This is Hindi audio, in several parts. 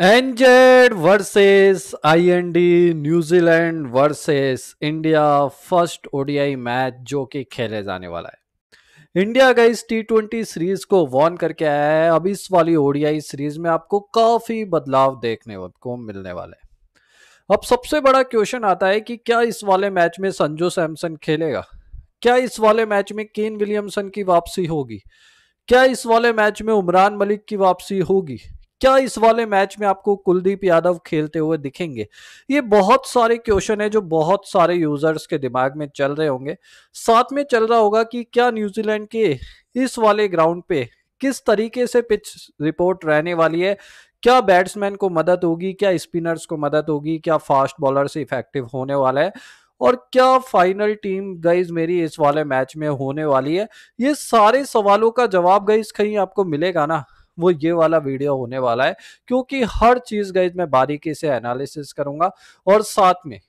एनजेड versus IND New Zealand versus India first ODI match जो कि खेले जाने वाला है इंडिया का इस टी ट्वेंटी सीरीज को वॉन करके आया है अब इस वाली ओडीआई सीरीज में आपको काफी बदलाव देखने को मिलने वाला है अब सबसे बड़ा क्वेश्चन आता है कि क्या इस वाले मैच में संजू सैमसन खेलेगा क्या इस वाले मैच में केन विलियमसन की वापसी होगी क्या इस वाले मैच में उमरान मलिक की वापसी होगी क्या इस वाले मैच में आपको कुलदीप यादव खेलते हुए दिखेंगे ये बहुत सारे क्वेश्चन है जो बहुत सारे यूजर्स के दिमाग में चल रहे होंगे साथ में चल रहा होगा कि क्या न्यूजीलैंड के इस वाले ग्राउंड पे किस तरीके से पिच रिपोर्ट रहने वाली है क्या बैट्समैन को मदद होगी क्या स्पिनर्स को मदद होगी क्या फास्ट बॉलर से इफेक्टिव होने वाला है और क्या फाइनल टीम गाइज मेरी इस वाले मैच में होने वाली है ये सारे सवालों का जवाब गाइज कहीं आपको मिलेगा ना वो ये वाला वीडियो होने वाला है क्योंकि हर चीज़ गाइज मैं बारीकी से एनालिसिस करूंगा और साथ में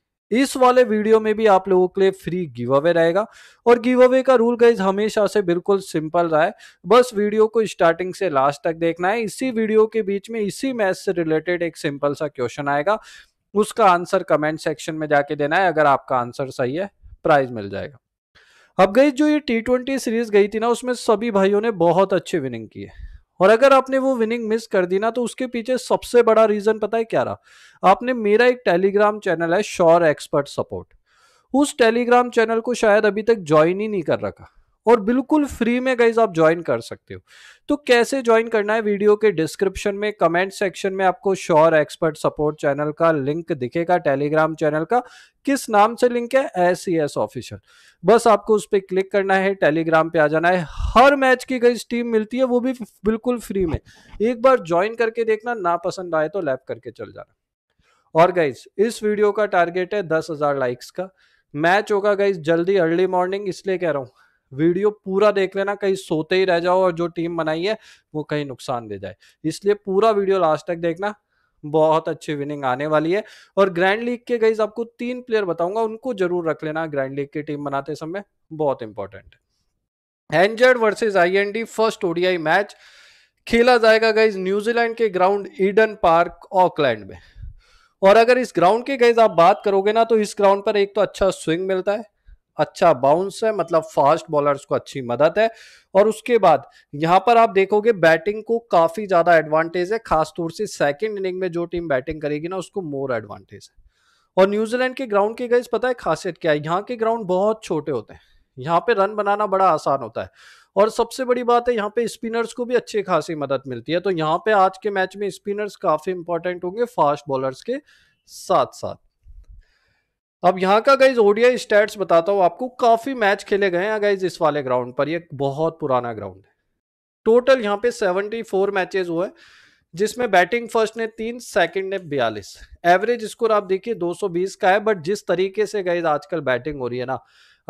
इस वाले वीडियो में भी आप लोगों के लिए फ्री गिव अवे रहेगा और गिव अवे का रूल गाइज हमेशा से बिल्कुल सिंपल रहा है बस वीडियो को स्टार्टिंग से लास्ट तक देखना है इसी वीडियो के बीच में इसी मैथ से रिलेटेड एक सिंपल सा क्वेश्चन आएगा उसका आंसर कमेंट सेक्शन में जाके देना है अगर आपका आंसर सही है प्राइज मिल जाएगा अब गई जो ये टी ट्वेंटी सीरीज गई थी ना उसमें सभी भाइयों ने बहुत अच्छी विनिंग की है और अगर आपने वो विनिंग मिस कर दी ना तो उसके पीछे सबसे बड़ा रीजन पता है क्या रहा आपने मेरा एक टेलीग्राम चैनल है श्योर एक्सपर्ट सपोर्ट उस टेलीग्राम चैनल को शायद अभी तक ज्वाइन ही नहीं कर रखा और बिल्कुल फ्री में गाइज आप ज्वाइन कर सकते हो तो कैसे ज्वाइन करना है वीडियो के डिस्क्रिप्शन में कमेंट सेक्शन में आपको श्योर एक्सपर्ट सपोर्ट चैनल का लिंक दिखेगा टेलीग्राम चैनल का किस नाम से लिंक है एस सी एस ऑफिशियल बस आपको उस पर क्लिक करना है टेलीग्राम पे आ जाना है हर मैच की गई टीम मिलती है वो भी बिल्कुल फ्री में एक बार ज्वाइन करके देखना ना पसंद आए तो लैप करके चल जाना और गाइज इस वीडियो का टारगेट है दस हजार लाइक्स का मैच होगा गाइज जल्दी अर्ली मॉर्निंग इसलिए कह रहा हूँ वीडियो पूरा देख लेना कहीं सोते ही रह जाओ और जो टीम बनाई है वो कहीं नुकसान दे जाए इसलिए पूरा वीडियो लास्ट तक देखना बहुत अच्छी विनिंग आने वाली है और ग्रैंड लीग के गई आपको तीन प्लेयर बताऊंगा उनको जरूर रख लेना ग्रैंड लीग की टीम बनाते समय बहुत इंपॉर्टेंट है एंजर्ड वर्सेज आई N D first ODI match खेला जाएगा गाइज न्यूजीलैंड के ग्राउंड ईडन पार्क ऑकलैंड में और अगर इस ग्राउंड के गाइज आप बात करोगे ना तो इस ग्राउंड पर एक तो अच्छा स्विंग मिलता है अच्छा बाउंस है मतलब फास्ट बॉलर्स को अच्छी मदद है और उसके बाद यहां पर आप देखोगे बैटिंग को काफी ज्यादा एडवांटेज है खासतौर से सेकेंड इनिंग में जो टीम बैटिंग करेगी ना उसको मोर एडवांटेज है और न्यूजीलैंड के ग्राउंड की गई पता है खासियत क्या है यहाँ के ग्राउंड बहुत छोटे होते हैं यहाँ पे रन बनाना बड़ा आसान होता है और सबसे बड़ी बात है यहाँ पे स्पिनर्स को भी अच्छी खासी मदद मिलती है तो यहाँ पे आज के मैच में स्पिनर्स काफी इंपॉर्टेंट होंगे फास्ट बॉलर्स के साथ साथ अब यहाँ का गाइज ओडीआई स्टैट्स बताता हूँ आपको काफ़ी मैच खेले गए हैं गाइज इस वाले ग्राउंड पर ये बहुत पुराना ग्राउंड है टोटल यहाँ पे 74 मैचेस हुए जिसमें बैटिंग फर्स्ट ने तीन सेकंड ने बयालीस एवरेज स्कोर आप देखिए 220 का है बट जिस तरीके से गाइज आजकल बैटिंग हो रही है ना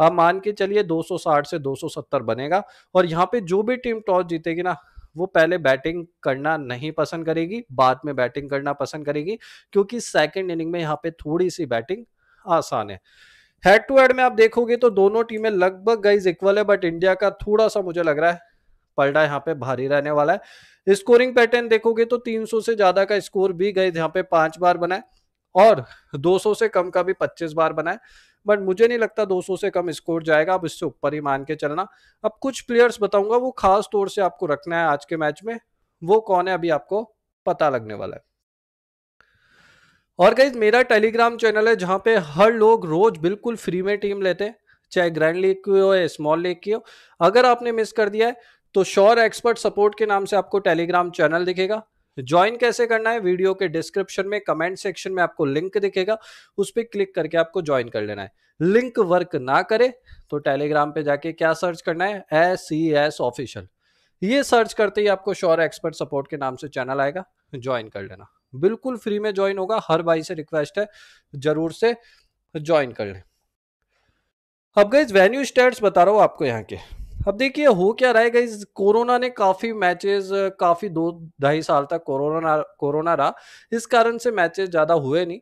आप मान के चलिए 260 से 270 बनेगा और यहाँ पे जो भी टीम टॉस जीतेगी ना वो पहले बैटिंग करना नहीं पसंद करेगी बाद में बैटिंग करना पसंद करेगी क्योंकि सेकेंड इनिंग में यहाँ पे थोड़ी सी बैटिंग आसान है हेड टू हेड में आप देखोगे तो दोनों टीमें लगभग गाइज इक्वल है बट इंडिया का थोड़ा सा मुझे लग रहा है पलटा यहाँ पे भारी रहने वाला है स्कोरिंग पैटर्न देखोगे तो 300 से ज्यादा का स्कोर भी गाइज यहाँ पे पांच बार बनाए और 200 से कम का भी 25 बार बनाए बट मुझे नहीं लगता 200 से कम स्कोर जाएगा आप इससे ऊपर ही मान के चलना अब कुछ प्लेयर्स बताऊंगा वो खास तौर से आपको रखना है आज के मैच में वो कौन है अभी आपको पता लगने वाला है और गाइज मेरा टेलीग्राम चैनल है जहाँ पे हर लोग रोज बिल्कुल फ्री में टीम लेते हैं चाहे ग्रैंड लीग की हो या स्मॉल लीग की हो अगर आपने मिस कर दिया है तो श्योर एक्सपर्ट सपोर्ट के नाम से आपको टेलीग्राम चैनल दिखेगा ज्वाइन कैसे करना है वीडियो के डिस्क्रिप्शन में कमेंट सेक्शन में आपको लिंक दिखेगा उस पर क्लिक करके आपको ज्वाइन कर लेना है लिंक वर्क ना करे तो टेलीग्राम पे जाके क्या सर्च करना है एस सी एस ऑफिशियल ये सर्च करते ही आपको श्योर एक्सपर्ट सपोर्ट के नाम से चैनल आएगा ज्वाइन कर लेना बिल्कुल फ्री में ज्वाइन होगा हर भाई से रिक्वेस्ट है जरूर से ज्वाइन कर लें अब गई वेन्यू स्टेट्स बता रहा हूँ आपको यहाँ के अब देखिए हो क्या रहा है गई कोरोना ने काफ़ी मैचेस काफ़ी दो ढाई साल तक कोरोना कोरोना रहा इस कारण से मैचेस ज़्यादा हुए नहीं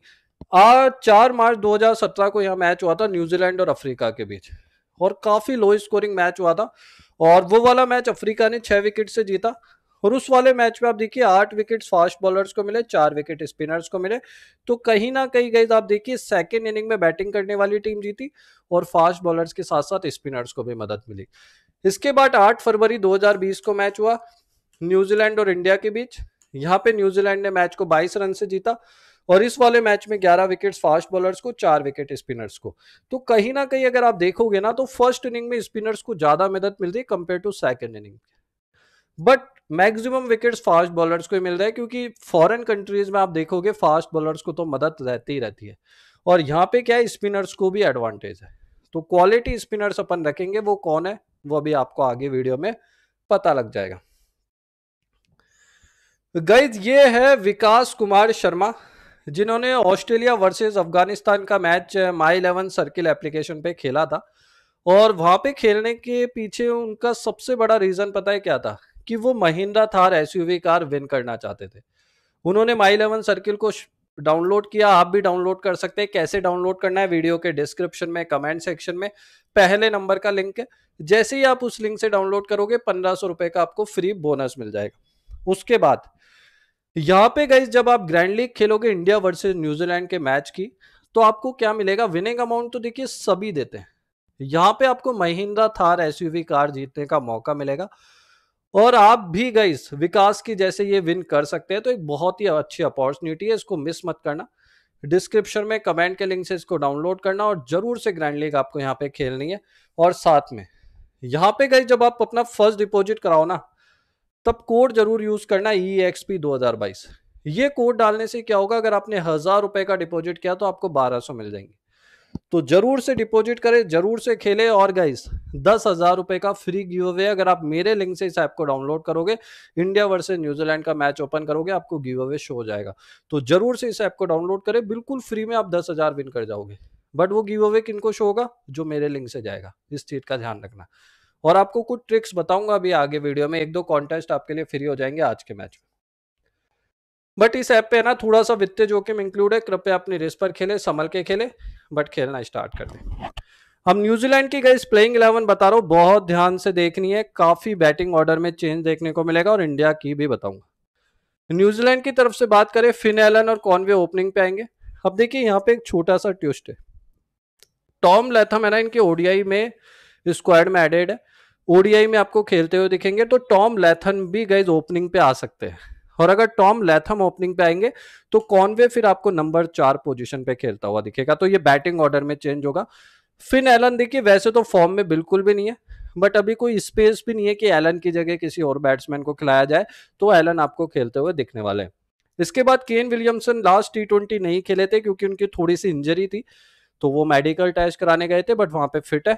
आ चार मार्च 2017 को यह मैच हुआ था न्यूजीलैंड और अफ्रीका के बीच और काफ़ी लो स्कोरिंग मैच हुआ था और वो वाला मैच अफ्रीका ने छह विकेट से जीता और उस वाले मैच में आप देखिए आठ विकेट फास्ट बॉलर्स को मिले चार विकेट स्पिनर्स को मिले तो कहीं ना कहीं गई आप देखिए सेकेंड इनिंग में बैटिंग करने वाली टीम जीती और फास्ट बॉलर्स के साथ साथ स्पिनर्स को भी मदद मिली इसके बाद आठ फरवरी दो को मैच हुआ न्यूजीलैंड और इंडिया के बीच यहाँ पे न्यूजीलैंड ने मैच को 22 रन से जीता और इस वाले मैच में 11 विकेट्स फास्ट बॉलर्स को चार विकेट स्पिनर्स को तो कहीं ना कहीं अगर आप देखोगे ना तो फर्स्ट इनिंग में स्पिनर्स को ज्यादा मदद मिलती है compare to second inning but maximum wickets fast bowlers को ही मिल रहा है क्योंकि फॉरेन कंट्रीज में आप देखोगे फास्ट बॉलर्स को तो मदद रहती ही रहती है और यहाँ पे क्या है स्पिनर्स को भी एडवांटेज है तो क्वालिटी स्पिनर्स अपन रखेंगे वो कौन है वो अभी आपको आगे वीडियो में पता लग जाएगा गैद ये है विकास कुमार शर्मा जिन्होंने ऑस्ट्रेलिया वर्सेज अफगानिस्तान का match My Eleven Circle application पे खेला था और वहां पे खेलने के पीछे उनका सबसे बड़ा रीजन पता है क्या था कि वो Mahindra Thar S car win करना चाहते थे उन्होंने माई इलेवन सर्किल को डाउनलोड किया आप भी डाउनलोड कर सकते हैं कैसे डाउनलोड करना है वीडियो के डिस्क्रिप्शन में कमेंट सेक्शन में पहले नंबर का लिंक है जैसे ही आप उस लिंक से डाउनलोड करोगे पंद्रह सौ रुपए का आपको फ्री बोनस मिल जाएगा उसके बाद यहां पे गई जब आप ग्रैंड लीग खेलोगे इंडिया वर्सेज न्यूजीलैंड के मैच की तो आपको क्या मिलेगा विनिंग अमाउंट तो देखिए सभी देते हैं यहां पे आपको महिंद्रा थार एसयूवी कार जीतने का मौका मिलेगा और आप भी गाइस विकास की जैसे ये विन कर सकते हैं तो एक बहुत ही अच्छी अपॉर्चुनिटी है इसको मिस मत करना डिस्क्रिप्शन में कमेंट के लिंक से इसको डाउनलोड करना और जरूर से ग्रैंड लीग आपको यहाँ पे खेलनी है और साथ में यहाँ पे गई जब आप अपना फर्स्ट डिपॉजिट कराओ ना तब कोड जरूर यूज करना ई एक्स पी दो हजार बाईस ये कोड डालने से क्या होगा अगर आपने हजार रुपए का डिपॉजिट किया तो आपको बारह सौ मिल जाएंगे तो जरूर से डिपॉजिट करें जरूर से खेलें और गाइस दस हजार रुपए का फ्री गिव अवे अगर आप मेरे लिंक से इस ऐप को डाउनलोड करोगे इंडिया वर्सेस न्यूजीलैंड का मैच ओपन करोगे आपको गिव अवे शो हो जाएगा तो जरूर से इस ऐप को डाउनलोड करें बिल्कुल फ्री में आप दस हजार विन कर जाओगे बट वो गिव अवे किन को शो होगा जो मेरे लिंक से जाएगा इस चीज का ध्यान रखना और आपको कुछ ट्रिक्स बताऊंगा अभी आगे वीडियो में एक दो कॉन्टेस्ट आपके लिए फ्री हो जाएंगे आज के मैच में बट इस ऐप पे है ना थोड़ा सा वित्तीय जोखिम इंक्लूड है कृपया अपनी रिस्क पर खेले संभल के खेले बट खेलना स्टार्ट कर दें हम न्यूजीलैंड की गई प्लेइंग इलेवन बता रहा हूँ बहुत ध्यान से देखनी है काफ़ी बैटिंग ऑर्डर में चेंज देखने को मिलेगा और इंडिया की भी बताऊंगा न्यूजीलैंड की तरफ से बात करें फिन एलन और कॉनवे ओपनिंग पे आएंगे अब देखिए यहाँ पे एक छोटा सा ट्विस्ट है टॉम लेथम है ना इनके ओडीआई में स्क्वाड में एडेड है ओडीआई में आपको खेलते हुए दिखेंगे तो टॉम लेथन भी गाइज ओपनिंग पे आ सकते हैं और अगर टॉम लेथम ओपनिंग पे आएंगे तो कॉनवे फिर आपको नंबर चार पोजिशन पे खेलता हुआ दिखेगा तो ये बैटिंग ऑर्डर में चेंज होगा फिन एलन देखिए वैसे तो फॉर्म में बिल्कुल भी नहीं है बट अभी कोई स्पेस भी नहीं है कि एलन की जगह किसी और बैट्समैन को खिलाया जाए तो एलन आपको खेलते हुए दिखने वाले हैं इसके बाद केन विलियमसन लास्ट टी नहीं खेले थे क्योंकि उनकी थोड़ी सी इंजरी थी तो वो मेडिकल टेस्ट कराने गए थे बट वहां पे फिट है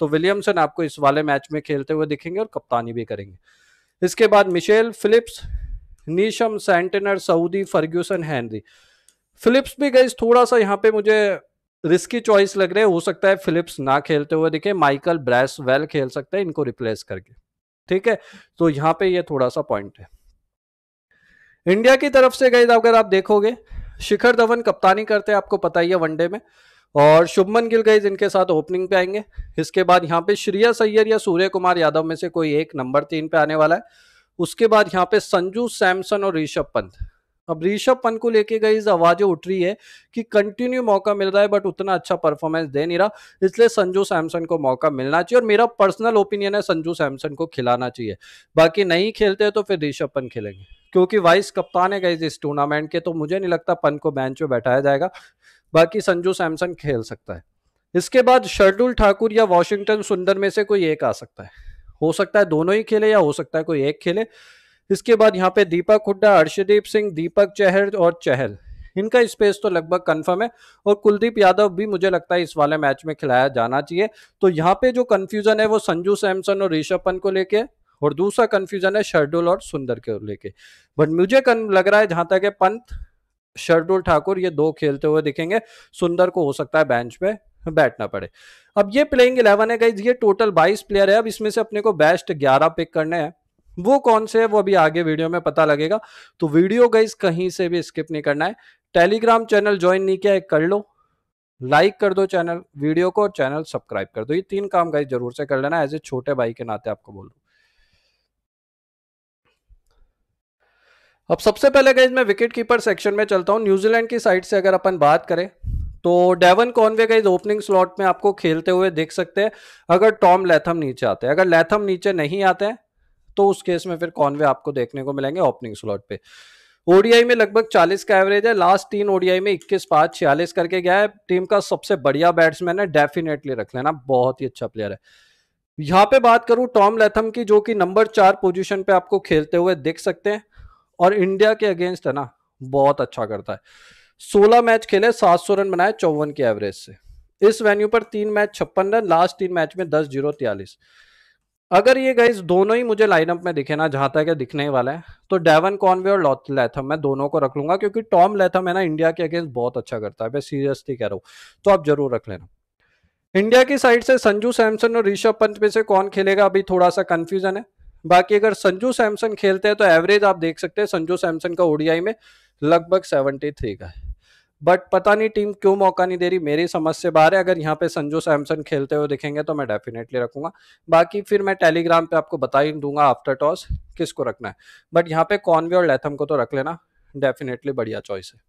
तो विलियमसन आपको इस वाले मैच में खेलते हुए दिखेंगे और कप्तानी भी करेंगे इसके बाद Mitchell Phillips Neesham Santner Southee Ferguson Henry Phillips भी गई थोड़ा सा यहाँ पे मुझे रिस्की चॉइस लग रहे हो सकता है फिलिप्स ना खेलते हुए दिखे माइकल ब्रैस वेल खेल सकते हैं इनको रिप्लेस करके ठीक है तो यहाँ पे ये थोड़ा सा पॉइंट है इंडिया की तरफ से गई अगर आप देखोगे शिखर धवन कप्तानी करते हैं आपको पता ही है वनडे में और शुभमन गिल गई जिनके साथ ओपनिंग पे आएंगे इसके बाद यहाँ पे श्रिया सैयर या सूर्य कुमार यादव में से कोई एक नंबर तीन पे आने वाला है उसके बाद यहाँ पे संजू सैमसन और ऋषभ पंत अब ऋषभ पंत को लेके गई आवाजें उठ रही है कि कंटिन्यू मौका मिल रहा है बट उतना अच्छा परफॉर्मेंस दे नहीं रहा इसलिए संजू सैमसन को मौका मिलना चाहिए और मेरा पर्सनल ओपिनियन है संजू सैमसन को खिलाना चाहिए बाकी नहीं खेलते तो फिर ऋषभ पंत खेलेंगे क्योंकि वाइस कप्तान है गई इस टूर्नामेंट के तो मुझे नहीं लगता पंत को बेंच में बैठाया जाएगा बाकी संजू सैमसन खेल सकता है इसके बाद शर्डुल ठाकुर या वॉशिंगटन सुंदर में से कोई एक आ सकता है हो सकता है दोनों ही खेले या हो सकता है कोई एक खेले इसके बाद यहाँ पे दीपक हुड्डा अर्षदीप सिंह दीपक चहर और चहल इनका स्पेस तो लगभग कंफर्म है और कुलदीप यादव भी मुझे लगता है इस वाले मैच में खिलाया जाना चाहिए तो यहाँ पे जो कंफ्यूजन है वो संजू सैमसन और ऋषभ पंत को लेके और दूसरा कंफ्यूजन है शर्डुल और सुंदर के लेके बट मुझे लग रहा है जहां तक है पंत शर्डुल ठाकुर ये दो खेलते हुए दिखेंगे सुंदर को हो सकता है बेंच पे बैठना पड़े अब ये प्लेइंग इलेवन है गाइज ये टोटल बाईस प्लेयर है अब इसमें से अपने को बेस्ट ग्यारह पिक करने हैं वो कौन से है वो अभी आगे वीडियो में पता लगेगा तो वीडियो गाइज कहीं से भी स्किप नहीं करना है टेलीग्राम चैनल ज्वाइन नहीं किया है कर लो लाइक कर दो चैनल वीडियो को और चैनल सब्सक्राइब कर दो ये तीन काम गाइज जरूर से कर लेना एज ए छोटे भाई के नाते आपको बोल रहा अब सबसे पहले गाइज मैं विकेट कीपर सेक्शन में चलता हूँ न्यूजीलैंड की साइड से अगर अपन बात करें तो डेवन कॉनवे का इस ओपनिंग स्लॉट में आपको खेलते हुए देख सकते हैं अगर टॉम लेथम नीचे आते हैं अगर लेथम नीचे नहीं आते हैं तो उस केस में फिर कॉनवे आपको देखने को मिलेंगे ओपनिंग स्लॉट पे ओडीआई में लगभग 40 का एवरेज है लास्ट तीन ओडीआई में 21 पांच छियालीस करके गया है टीम का सबसे बढ़िया बैट्समैन है डेफिनेटली रख लेना बहुत ही अच्छा प्लेयर है यहाँ पे बात करूं टॉम लेथम की जो कि नंबर चार पोजीशन पे आपको खेलते हुए देख सकते हैं और इंडिया के अगेंस्ट है ना बहुत अच्छा करता है सोलह मैच खेले सात सौ रन बनाए चौवन के एवरेज से इस वेन्यू पर तीन मैच छप्पन रन लास्ट तीन मैच में दस जीरो तियालीस अगर ये गाइज दोनों ही मुझे लाइनअप में दिखे ना जहां तक दिखने वाला है तो डेवन कॉनवे और लॉथ लेथम मैं दोनों को रख लूंगा क्योंकि टॉम लेथम है ना इंडिया के अगेंस्ट बहुत अच्छा करता है मैं सीरियसली कह रहा हूँ तो आप जरूर रख लेना इंडिया की साइड से संजू सैमसन और ऋषभ पंत में से कौन खेलेगा अभी थोड़ा सा कंफ्यूजन है बाकी अगर संजू सैमसन खेलते हैं तो एवरेज आप देख सकते हैं संजू सैमसन का ओडीआई में लगभग सेवेंटी थ्री का है बट पता नहीं टीम क्यों मौका नहीं दे रही मेरी समझ से बाहर है अगर यहाँ पे संजू सैमसन खेलते हुए दिखेंगे तो मैं डेफिनेटली रखूंगा बाकी फिर मैं टेलीग्राम पे आपको बता ही दूंगा आफ्टर टॉस किसको रखना है बट यहाँ पे कॉनवे और लेथम को तो रख लेना डेफिनेटली बढ़िया चॉइस है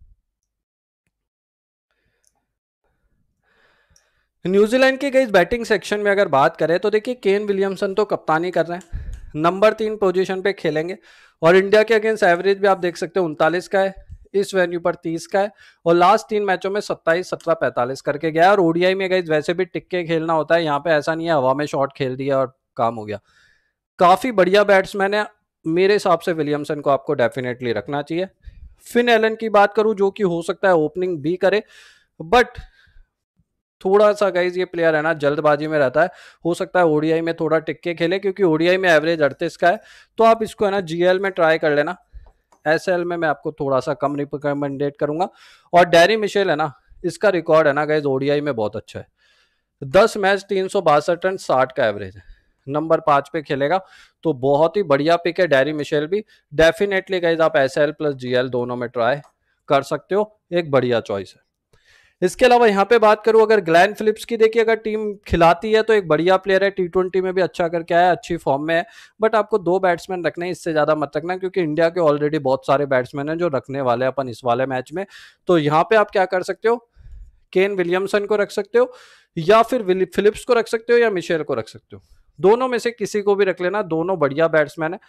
न्यूजीलैंड की गई बैटिंग सेक्शन में अगर बात करें तो देखिए केन विलियमसन तो कप्तानी कर रहे हैं नंबर तीन पोजीशन पे खेलेंगे और इंडिया के अगेंस्ट एवरेज भी आप देख सकते हो उनतालीस का है इस वेन्यू पर तीस का है और लास्ट तीन मैचों में सत्ताईस सत्रह पैंतालीस करके गया और ओडीआई में गई वैसे भी टिक्के खेलना होता है यहाँ पे ऐसा नहीं है हवा में शॉट खेल दिया और काम हो गया काफी बढ़िया बैट्समैन है मेरे हिसाब से विलियमसन को आपको डेफिनेटली रखना चाहिए फिन एलन की बात करूं जो कि हो सकता है ओपनिंग भी करे बट थोड़ा सा गाइज ये प्लेयर है ना जल्दबाजी में रहता है हो सकता है ओडीआई में थोड़ा टिक्के खेले क्योंकि ओडीआई में एवरेज अड़तीस का है तो आप इसको है ना जीएल में ट्राई कर लेना एस में मैं आपको थोड़ा सा कम रिकमेंडेड करूंगा और डेरी मिशेल है ना इसका रिकॉर्ड है ना गैज ओडीआई में बहुत अच्छा है दस मैच तीन सौ बासठ रन साठ का एवरेज है नंबर पांच पे खेलेगा तो बहुत ही बढ़िया पिक है डेरी मिशेल भी डेफिनेटली गैज आप एस एल प्लस जी दोनों में ट्राई कर सकते हो एक बढ़िया चॉइस है इसके अलावा यहाँ पे बात करूँ अगर ग्लैन फिलिप्स की देखिए अगर टीम खिलाती है तो एक बढ़िया प्लेयर है टी ट्वेंटी में भी अच्छा करके आया अच्छी फॉर्म में है बट आपको दो बैट्समैन रखने हैं इससे ज़्यादा मत रखना क्योंकि इंडिया के ऑलरेडी बहुत सारे बैट्समैन हैं जो रखने वाले हैं अपन इस वाले मैच में तो यहाँ पे आप क्या कर सकते हो केन विलियमसन को रख सकते हो या फिर फिलिप्स को रख सकते हो या मिशेल को रख सकते हो दोनों में से किसी को भी रख लेना दोनों बढ़िया बैट्समैन है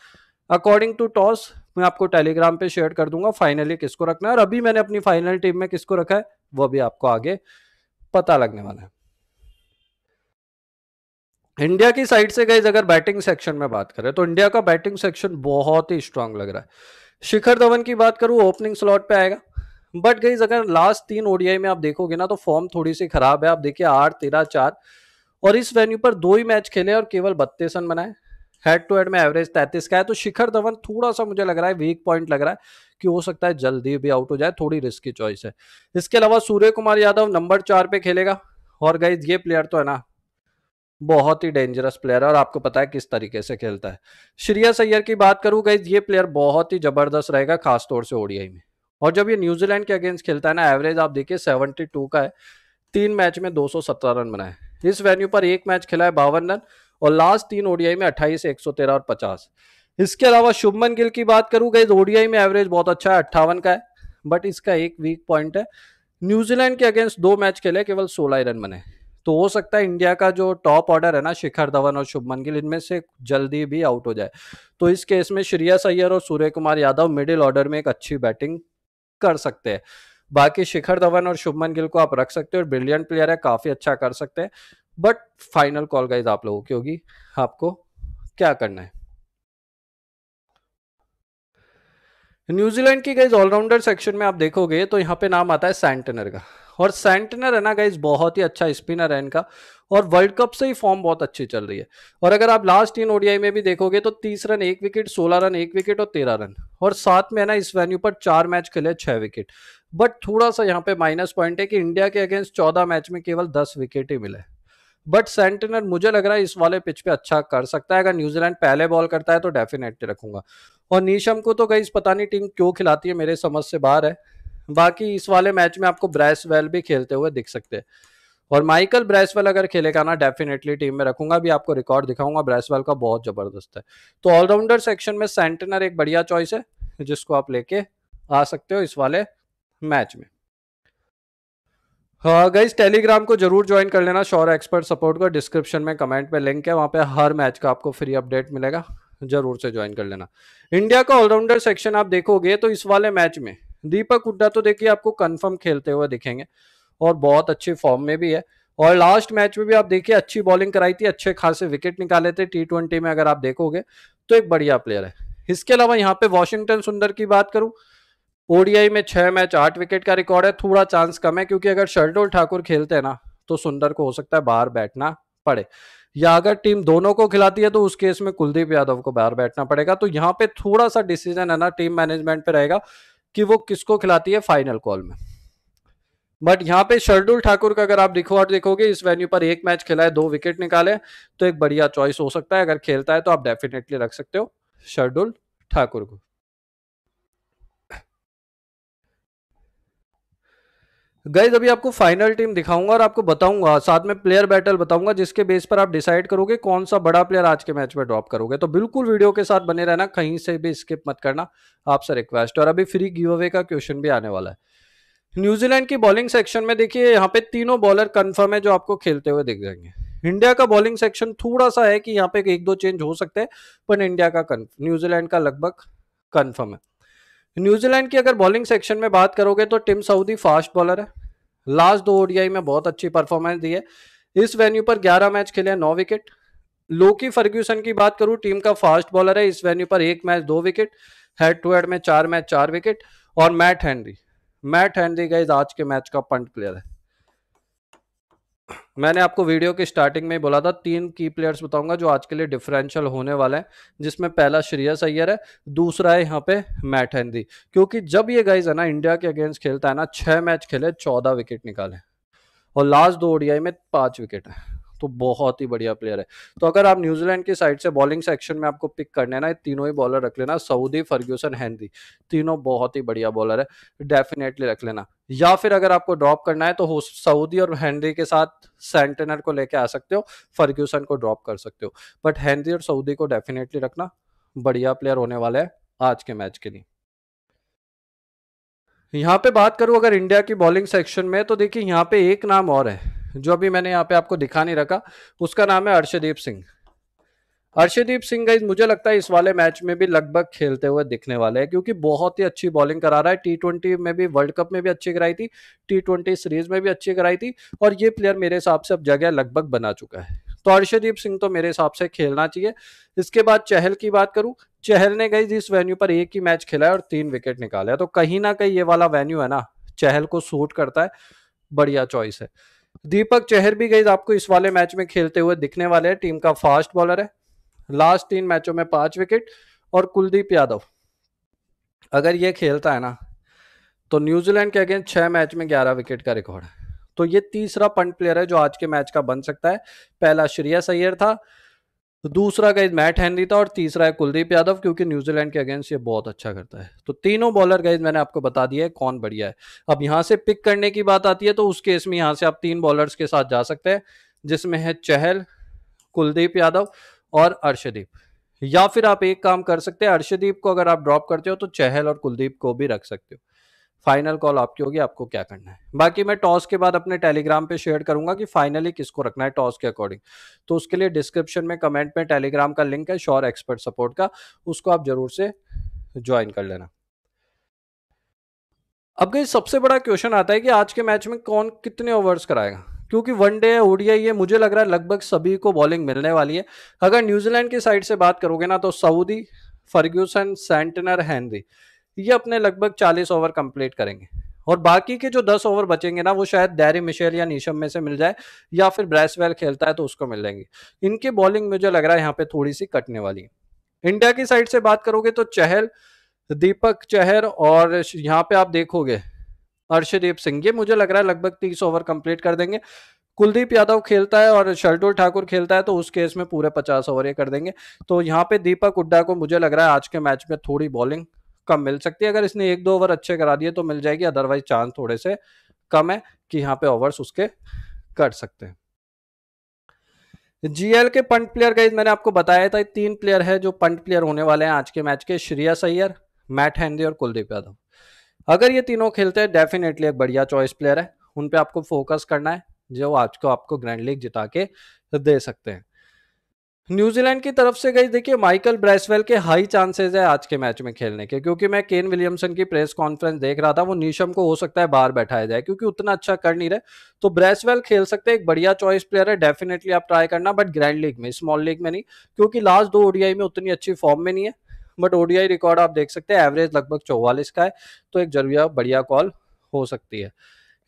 अकॉर्डिंग टू टॉस मैं आपको टेलीग्राम पे शेयर कर दूंगा फाइनली किसको रखना है और अभी मैंने अपनी फाइनल टीम में किसको रखा है वो भी आपको आगे पता लगने वाला है इंडिया की साइड से गई अगर बैटिंग सेक्शन में बात करें तो इंडिया का बैटिंग सेक्शन बहुत ही स्ट्रांग लग रहा है शिखर धवन की बात करूं ओपनिंग स्लॉट पे आएगा बट गई अगर लास्ट तीन ओडीआई में आप देखोगे ना तो फॉर्म थोड़ी सी खराब है आप देखिए आठ तेरह चार और इस वेन्यू पर दो ही मैच खेले और केवल बत्तीस रन बनाए हेड टू हेड में एवरेज तैतीस का है तो शिखर धवन थोड़ा सा मुझे लग रहा है वीक पॉइंट लग रहा है कि हो सकता है जल्दी भी आउट हो जाए थोड़ी की चॉइस है इसके अलावा सूर्य कुमार यादव नंबर चार पे खेलेगा और गई ये प्लेयर तो है ना बहुत ही डेंजरस प्लेयर है और आपको पता है किस तरीके से खेलता है श्रिया सैयर की बात करूं गई ये प्लेयर बहुत ही जबरदस्त रहेगा खासतौर से ओडियाई में और जब ये न्यूजीलैंड के अगेंस्ट खेलता है ना एवरेज आप देखिए 72 का है तीन मैच में दो रन बनाए इस वेन्यू पर एक मैच खेला है बावन रन और लास्ट तीन ओडीआई में अट्ठाईस एक सौ तेरह और पचास इसके अलावा शुभमन गिल की बात करूँ गई ओडीआई में एवरेज बहुत अच्छा है अट्ठावन का है बट इसका एक वीक पॉइंट है न्यूजीलैंड के अगेंस्ट दो मैच खेले केवल सोलह रन बने तो हो सकता है इंडिया का जो टॉप ऑर्डर है ना शिखर धवन और शुभमन गिल इनमें से जल्दी भी आउट हो जाए तो इस केस में श्रिया सैयर और सूर्य कुमार यादव मिडिल ऑर्डर में एक अच्छी बैटिंग कर सकते हैं बाकी शिखर धवन और शुभमन गिल को आप रख सकते हो ब्रिलियंट प्लेयर है काफी अच्छा कर सकते हैं बट फाइनल कॉल गाइज आप लोगों की होगी आपको क्या करना है न्यूजीलैंड की गाइज ऑलराउंडर सेक्शन में आप देखोगे तो यहाँ पे नाम आता है सैंटनर का और सेंटनर है ना गाइज बहुत ही अच्छा स्पिनर है इनका और वर्ल्ड कप से ही फॉर्म बहुत अच्छी चल रही है और अगर आप लास्ट इन ओडीआई में भी देखोगे तो तीस रन एक विकेट सोलह रन एक विकेट और तेरह रन और साथ में है ना इस वेन्यू पर चार मैच खेले छह विकेट बट थोड़ा सा यहाँ पे माइनस पॉइंट है कि इंडिया के अगेंस्ट चौदह मैच में केवल दस विकेट ही मिले बट सेंटनर मुझे लग रहा है इस वाले पिच पे अच्छा कर सकता है अगर न्यूजीलैंड पहले बॉल करता है तो डेफिनेटली रखूंगा और नीशम को तो गई पता नहीं टीम क्यों खिलाती है मेरे समझ से बाहर है बाकी इस वाले मैच में आपको ब्रैसवेल भी खेलते हुए दिख सकते हैं और माइकल ब्रैसवेल अगर खेलेगा ना डेफिनेटली टीम में रखूंगा भी आपको रिकॉर्ड दिखाऊंगा ब्रैसवेल का बहुत जबरदस्त है तो ऑलराउंडर सेक्शन में सेंटनर एक बढ़िया चॉइस है जिसको आप लेके आ सकते हो इस वाले मैच में हाँ गाइज टेलीग्राम को जरूर ज्वाइन कर लेना शोर एक्सपर्ट सपोर्ट का डिस्क्रिप्शन में कमेंट में लिंक है वहाँ पे हर मैच का आपको फ्री अपडेट मिलेगा जरूर से ज्वाइन कर लेना इंडिया का ऑलराउंडर सेक्शन आप देखोगे तो इस वाले मैच में दीपक हुड्डा तो देखिए आपको कंफर्म खेलते हुए दिखेंगे और बहुत अच्छे फॉर्म में भी है और लास्ट मैच में भी आप देखिए अच्छी बॉलिंग कराई थी अच्छे खासे विकेट निकाले थे टी ट्वेंटी में अगर आप देखोगे तो एक बढ़िया प्लेयर है इसके अलावा यहाँ पे वॉशिंगटन सुंदर की बात करूँ ओडीआई में छह मैच आठ विकेट का रिकॉर्ड है थोड़ा चांस कम है क्योंकि अगर शर्डुल ठाकुर खेलते हैं ना तो सुंदर को हो सकता है बाहर बैठना पड़े या अगर टीम दोनों को खिलाती है तो उस केस में कुलदीप यादव को बाहर बैठना पड़ेगा तो यहाँ पे थोड़ा सा डिसीजन है ना टीम मैनेजमेंट पे रहेगा कि वो किसको खिलाती है फाइनल कॉल में बट यहाँ पे शर्डुल ठाकुर का अगर आप दिखो और देखोगे इस वेन्यू पर एक मैच खेला है दो विकेट निकाले तो एक बढ़िया चॉइस हो सकता है अगर खेलता है तो आप डेफिनेटली रख सकते हो शर्डुल ठाकुर को गाइज अभी आपको फाइनल टीम दिखाऊंगा और आपको बताऊंगा साथ में प्लेयर बैटल बताऊंगा जिसके बेस पर आप डिसाइड करोगे कौन सा बड़ा प्लेयर आज के मैच में ड्रॉप करोगे तो बिल्कुल वीडियो के साथ बने रहना कहीं से भी स्किप मत करना आपसे रिक्वेस्ट और अभी फ्री गिव अवे का क्वेश्चन भी आने वाला है न्यूजीलैंड की बॉलिंग सेक्शन में देखिए यहाँ पे तीनों बॉलर कन्फर्म है जो आपको खेलते हुए दिख जाएंगे इंडिया का बॉलिंग सेक्शन थोड़ा सा है कि यहाँ पे एक दो चेंज हो सकते हैं पर इंडिया का न्यूजीलैंड का लगभग कन्फर्म है न्यूजीलैंड की अगर बॉलिंग सेक्शन में बात करोगे तो टिम सऊदी फास्ट बॉलर है लास्ट दो ओडीआई में बहुत अच्छी परफॉर्मेंस दी है इस वेन्यू पर 11 मैच खेले हैं नौ विकेट लोकी फर्ग्यूसन की बात करूं टीम का फास्ट बॉलर है इस वेन्यू पर एक मैच दो विकेट हेड टू हेड में चार मैच चार विकेट और Matt Henry Matt Henry guys आज के मैच का पंट प्लेयर है मैंने आपको वीडियो के स्टार्टिंग में ही बोला था तीन की प्लेयर्स बताऊंगा जो आज के लिए डिफरेंशियल होने वाले हैं जिसमें पहला श्रेयस अय्यर है दूसरा है यहाँ पे मैट हेनरी क्योंकि जब ये गाइज है ना इंडिया के अगेंस्ट खेलता है ना छह मैच खेले चौदह विकेट निकाले और लास्ट दो ओडियाई में पांच विकेट है तो बहुत ही बढ़िया प्लेयर है तो अगर आप न्यूजीलैंड की साइड से बॉलिंग सेक्शन में आपको पिक करने ना तीनों ही बॉलर रख लेना सऊदी फर्ग्यूसन हैनरी तीनों बहुत ही बढ़िया बॉलर है डेफिनेटली रख लेना या फिर अगर आपको ड्रॉप करना है तो सऊदी और हैनरी के साथ सेंटेनर को लेके आ सकते हो फर्ग्यूसन को ड्रॉप कर सकते हो बट हैंनरी और सऊदी को डेफिनेटली रखना बढ़िया प्लेयर होने वाला है आज के मैच के लिए यहाँ पे बात करूँ अगर इंडिया की बॉलिंग सेक्शन में तो देखिए यहाँ पे एक नाम और है जो अभी मैंने यहाँ पे आपको दिखा नहीं रखा उसका नाम है अर्षदीप सिंह अर्षदीप सिंह गाइज मुझे लगता है इस वाले मैच में भी लगभग खेलते हुए दिखने वाले हैं क्योंकि बहुत ही अच्छी बॉलिंग करा रहा है टी ट्वेंटी में भी वर्ल्ड कप में भी अच्छी कराई थी टी ट्वेंटी सीरीज में भी अच्छी कराई थी और ये प्लेयर मेरे हिसाब से अब जगह लगभग बना चुका है तो अर्षदीप सिंह तो मेरे हिसाब से खेलना चाहिए इसके बाद चहल की बात करूं चहल ने गई इस वेन्यू पर एक ही मैच खेला है और तीन विकेट निकाले तो कहीं ना कहीं ये वाला वेन्यू है ना चहल को सूट करता है बढ़िया चॉइस है दीपक चहर भी गई आपको इस वाले मैच में खेलते हुए दिखने वाले हैं टीम का फास्ट बॉलर है लास्ट तीन मैचों में पांच विकेट और कुलदीप यादव अगर ये खेलता है ना तो न्यूजीलैंड के अगेंस्ट छह मैच में ग्यारह विकेट का रिकॉर्ड है तो ये तीसरा पंट प्लेयर है जो आज के मैच का बन सकता है पहला श्रेयस अय्यर था तो दूसरा गाइज मैट हैनरी था और तीसरा है कुलदीप यादव क्योंकि न्यूजीलैंड के अगेंस्ट ये बहुत अच्छा करता है तो तीनों बॉलर गाइज मैंने आपको बता दिया है कौन बढ़िया है अब यहाँ से पिक करने की बात आती है तो उस केस में यहाँ से आप तीन बॉलर्स के साथ जा सकते हैं जिसमें है चहल कुलदीप यादव और अर्शदीप या फिर आप एक काम कर सकते हैं अर्शदीप को अगर आप ड्रॉप करते हो तो चहल और कुलदीप को भी रख सकते हो फाइनल कॉल आपकी होगी आपको क्या करना है बाकी मैं टॉस के बाद अपने टेलीग्राम पे शेयर करूंगा कि फाइनली किसको रखना है टॉस के अकॉर्डिंग तो उसके लिए डिस्क्रिप्शन में कमेंट में टेलीग्राम का लिंक है श्योर एक्सपर्ट सपोर्ट का उसको आप जरूर से ज्वाइन कर लेना अब गई सबसे बड़ा क्वेश्चन आता है कि आज के मैच में कौन कितने ओवर्स कराएगा क्योंकि वनडे है ओडिया ये मुझे लग रहा है लगभग सभी को बॉलिंग मिलने वाली है अगर न्यूजीलैंड की साइड से बात करोगे ना तो सऊदी फर्ग्यूसन सेंटनर हैंनरी ये अपने लगभग चालीस ओवर कंप्लीट करेंगे और बाकी के जो दस ओवर बचेंगे ना वो शायद डैरी मिशेल या नीशम में से मिल जाए या फिर ब्रैसवेल खेलता है तो उसको मिल जाएंगे इनकी बॉलिंग मुझे लग रहा है यहाँ पे थोड़ी सी कटने वाली है इंडिया की साइड से बात करोगे तो चहल दीपक चहर और यहाँ पे आप देखोगे अर्षदीप सिंह ये मुझे लग रहा है लगभग तीस ओवर कंप्लीट कर देंगे कुलदीप यादव खेलता है और शर्टुल ठाकुर खेलता है तो उस केस में पूरे पचास ओवर ये कर देंगे तो यहाँ पे दीपक उड्डा को मुझे लग रहा है आज के मैच में थोड़ी बॉलिंग कम मिल सकती है अगर इसने एक दो ओवर अच्छे करा दिए तो मिल जाएगी अदरवाइज चांस थोड़े से कम है कि यहाँ पे ओवर्स उसके कर सकते हैं जीएल के पंट प्लेयर का मैंने आपको बताया था तीन प्लेयर है जो पंट प्लेयर होने वाले हैं आज के मैच के श्रिया सैयर मैट हैंदी और कुलदीप यादव अगर ये तीनों खेलते हैं डेफिनेटली एक बढ़िया चॉइस प्लेयर है उन पे आपको फोकस करना है जो आज को आपको ग्रैंड लीग जिता के दे सकते हैं न्यूजीलैंड की तरफ से गई देखिए माइकल ब्रेसवेल के हाई चांसेस है आज के मैच में खेलने के क्योंकि मैं केन विलियमसन की प्रेस कॉन्फ्रेंस देख रहा था वो नीशम को हो सकता है बाहर बैठाया जाए क्योंकि उतना अच्छा कर नहीं रहे तो ब्रेसवेल खेल सकते हैं एक बढ़िया चॉइस प्लेयर है डेफिनेटली आप ट्राई करना बट ग्रैंड लीग में स्मॉल लीग में नहीं क्योंकि लास्ट दो ओडीआई में उतनी अच्छी फॉर्म में नहीं है बट ओडीआई रिकॉर्ड आप देख सकते हैं एवरेज लगभग चौवालीस का है तो एक जरूरिया बढ़िया कॉल हो सकती है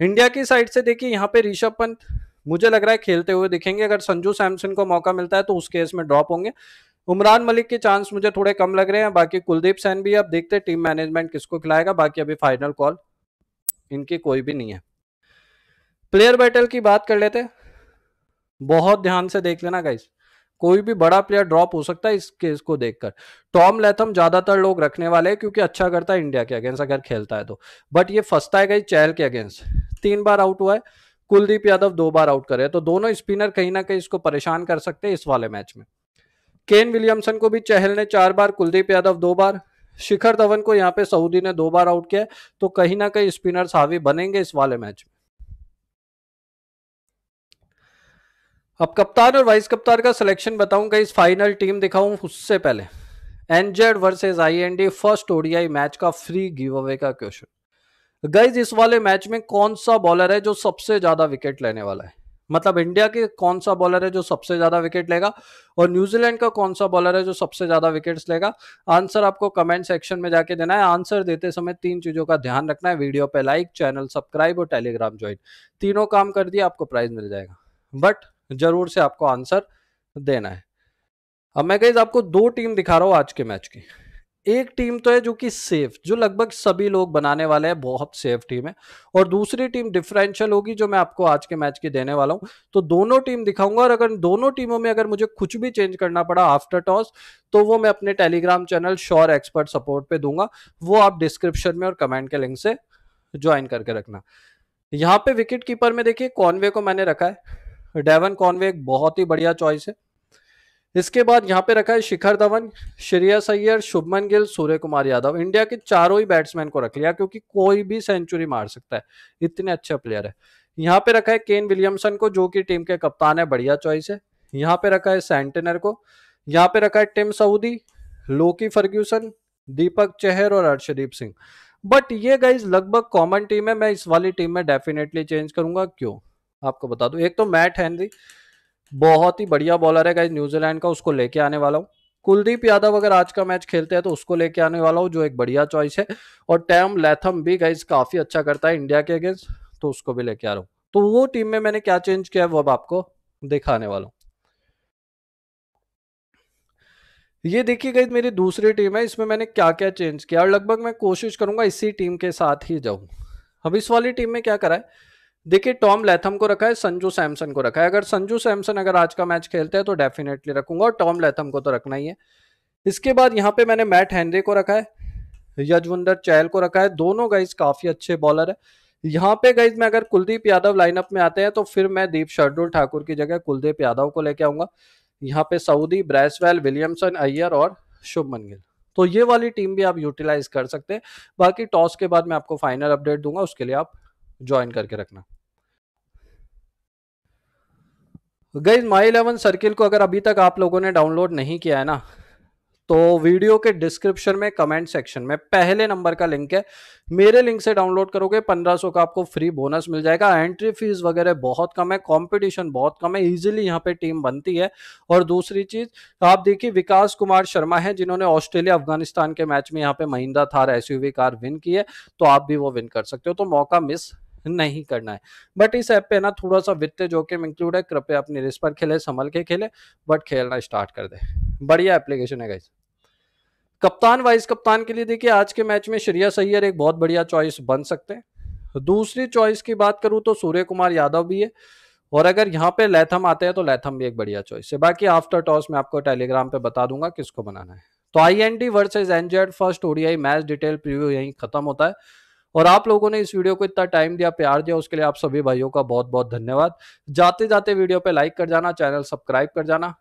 इंडिया की साइड से देखिए यहाँ पे ऋषभ पंत मुझे लग रहा है खेलते हुए दिखेंगे अगर संजू सैमसन को मौका मिलता है तो उस केस में ड्रॉप होंगे उमरान मलिक के चांस मुझे थोड़े कम लग रहे हैं बाकी कुलदीप सैन भी अब देखते हैं टीम मैनेजमेंट किसको खिलाएगा बाकी अभी फाइनल कॉल इनकी कोई भी नहीं है प्लेयर बैटल की बात कर लेते बहुत ध्यान से देख लेना गाइस कोई भी बड़ा प्लेयर ड्रॉप हो सकता है इस केस को देखकर टॉम लेथम ज्यादातर लोग रखने वाले हैं क्योंकि अच्छा करता है इंडिया के अगेंस्ट अगर खेलता है तो बट ये फंसता है गाइस चैल के अगेंस्ट तीन बार आउट हुआ है कुलदीप यादव दो बार आउट करे तो दोनों स्पिनर कहीं ना कहीं इसको परेशान कर सकते हैं इस वाले मैच में केन विलियमसन को भी चहल ने चार बार कुलदीप यादव दो बार शिखर धवन को यहाँ पे सऊदी ने दो बार आउट किया तो कहीं ना कहीं स्पिनर हावी बनेंगे इस वाले मैच में अब कप्तान और वाइस कप्तान का सिलेक्शन बताऊंगा इस फाइनल टीम दिखाऊं उससे पहले NZ versus IND first ODI match का फ्री गिव अवे का क्वेश्चन गाइज इस वाले मैच में कौन सा बॉलर है जो सबसे ज्यादा विकेट लेने वाला है मतलब इंडिया के कौन सा बॉलर है जो सबसे ज्यादा विकेट लेगा और न्यूजीलैंड का कौन सा बॉलर है जो सबसे ज्यादा विकेट्स लेगा आंसर आपको कमेंट सेक्शन में जाके देना है आंसर देते समय तीन चीजों का ध्यान रखना है वीडियो पे लाइक चैनल सब्सक्राइब और टेलीग्राम ज्वाइन तीनों काम कर दिए आपको प्राइज मिल जाएगा बट जरूर से आपको आंसर देना है अब मैं कहीं आपको दो टीम दिखा रहा हूँ आज के मैच की एक टीम तो है जो कि सेफ जो लगभग सभी लोग बनाने वाले हैं बहुत सेफ टीम है और दूसरी टीम डिफरेंशियल होगी जो मैं आपको आज के मैच की देने वाला हूं तो दोनों टीम दिखाऊंगा और अगर दोनों टीमों में अगर मुझे कुछ भी चेंज करना पड़ा आफ्टर टॉस तो वो मैं अपने Telegram channel sure expert support पे दूंगा वो आप डिस्क्रिप्शन में और कमेंट के लिंक से ज्वाइन करके रखना यहाँ पे विकेट कीपर में देखिए कॉनवे को मैंने रखा है डेवन कॉन्वे एक बहुत ही बढ़िया चॉइस है इसके बाद यहाँ पे रखा है शिखर धवन श्रेयस अय्यर शुभमन गिल सूर्य कुमार यादव इंडिया के चारों ही बैट्समैन को रख लिया क्योंकि कोई भी सेंचुरी मार सकता है इतने अच्छे प्लेयर है यहाँ पे रखा है केन विलियमसन को जो कि टीम के कप्तान है बढ़िया चॉइस है यहाँ पे रखा है सेंटेनर को यहाँ पे रखा है Tim Southee Lockie Ferguson Deepak Chahar और अर्षदीप सिंह बट ये गाइज लगभग कॉमन टीम है मैं इस वाली टीम में डेफिनेटली चेंज करूंगा क्यों आपको बता दू एक तो मैट हेनरी बहुत ही बढ़िया बॉलर है गाइज न्यूजीलैंड का उसको लेके आने वाला हूँ कुलदीप यादव अगर आज का मैच खेलते हैं तो उसको लेके आने वाला हूँ जो एक बढ़िया चॉइस है और टैम लेथम भी गाइज काफी अच्छा करता है इंडिया के अगेंस्ट तो उसको भी लेके आ रहा हूँ तो वो टीम में मैंने क्या चेंज किया है वो अब आपको दिखाने वाला हूँ ये देखिए गई मेरी दूसरी टीम है इसमें मैंने क्या क्या चेंज किया और लगभग मैं कोशिश करूंगा इसी टीम के साथ ही जाऊं अब इस वाली टीम में क्या करा है देखिए टॉम लेथम को रखा है संजू सैमसन को रखा है अगर संजू सैमसन अगर आज का मैच खेलते हैं तो डेफिनेटली रखूंगा और टॉम लेथम को तो रखना ही है इसके बाद यहाँ पे मैंने मैट हैंनरी को रखा है यजवंदर चहल को रखा है दोनों गाइज काफी अच्छे बॉलर है यहाँ पे गाइज मैं अगर कुलदीप यादव लाइनअप में आते हैं तो फिर मैं दीप शर्डुल ठाकुर की जगह कुलदीप यादव को लेके आऊंगा यहाँ पे सऊदी ब्रैसवेल विलियमसन अय्यर और शुभमन गिल तो ये वाली टीम भी आप यूटिलाइज कर सकते हैं बाकी टॉस के बाद मैं आपको फाइनल अपडेट दूंगा उसके लिए आप ज्वाइन करके रखना गई माई इलेवन सर्किल को अगर अभी तक आप लोगों ने डाउनलोड नहीं किया है ना तो वीडियो के डिस्क्रिप्शन में कमेंट सेक्शन में पहले नंबर का लिंक है मेरे लिंक से डाउनलोड करोगे 1500 का आपको फ्री बोनस मिल जाएगा एंट्री फीस वगैरह बहुत कम है कंपटीशन बहुत कम है इजीली यहाँ पे टीम बनती है और दूसरी चीज आप देखिए विकास कुमार शर्मा है जिन्होंने ऑस्ट्रेलिया अफगानिस्तान के मैच में यहाँ पे Mahindra Thar S car win की है तो आप भी वो विन कर सकते हो तो मौका मिस नहीं करना है बट इस ऐप पे ना थोड़ा सा वित्तीय जोखिम इंक्लूड है कृपया अपने रिस्क पर खेले संभल के खेले बट खेलना स्टार्ट कर दे बढ़िया एप्लीकेशन है गाइस कप्तान वाइस कप्तान के लिए देखिए आज के मैच में श्रेया सैयर एक बहुत बढ़िया चॉइस बन सकते हैं दूसरी चॉइस की बात करूं तो सूर्य कुमार यादव भी है और अगर यहाँ पे लैथम आते हैं तो लैथम भी एक बढ़िया चॉइस है बाकी आफ्टर टॉस में आपको टेलीग्राम पे बता दूंगा किसको बनाना है तो I N D versus NZ first ODI match detail preview यहीं खत्म होता है और आप लोगों ने इस वीडियो को इतना टाइम दिया प्यार दिया उसके लिए आप सभी भाइयों का बहुत बहुत धन्यवाद जाते जाते वीडियो पे लाइक कर जाना चैनल सब्सक्राइब कर जाना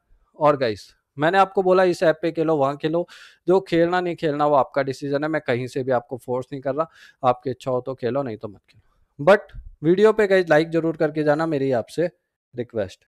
और गाइस मैंने आपको बोला इस ऐप पे खेलो वहाँ खेलो जो खेलना नहीं खेलना वो आपका डिसीजन है मैं कहीं से भी आपको फोर्स नहीं कर रहा आपकी इच्छा हो तो खेलो नहीं तो मत खेलो बट वीडियो पे गई लाइक जरूर करके जाना मेरी आपसे रिक्वेस्ट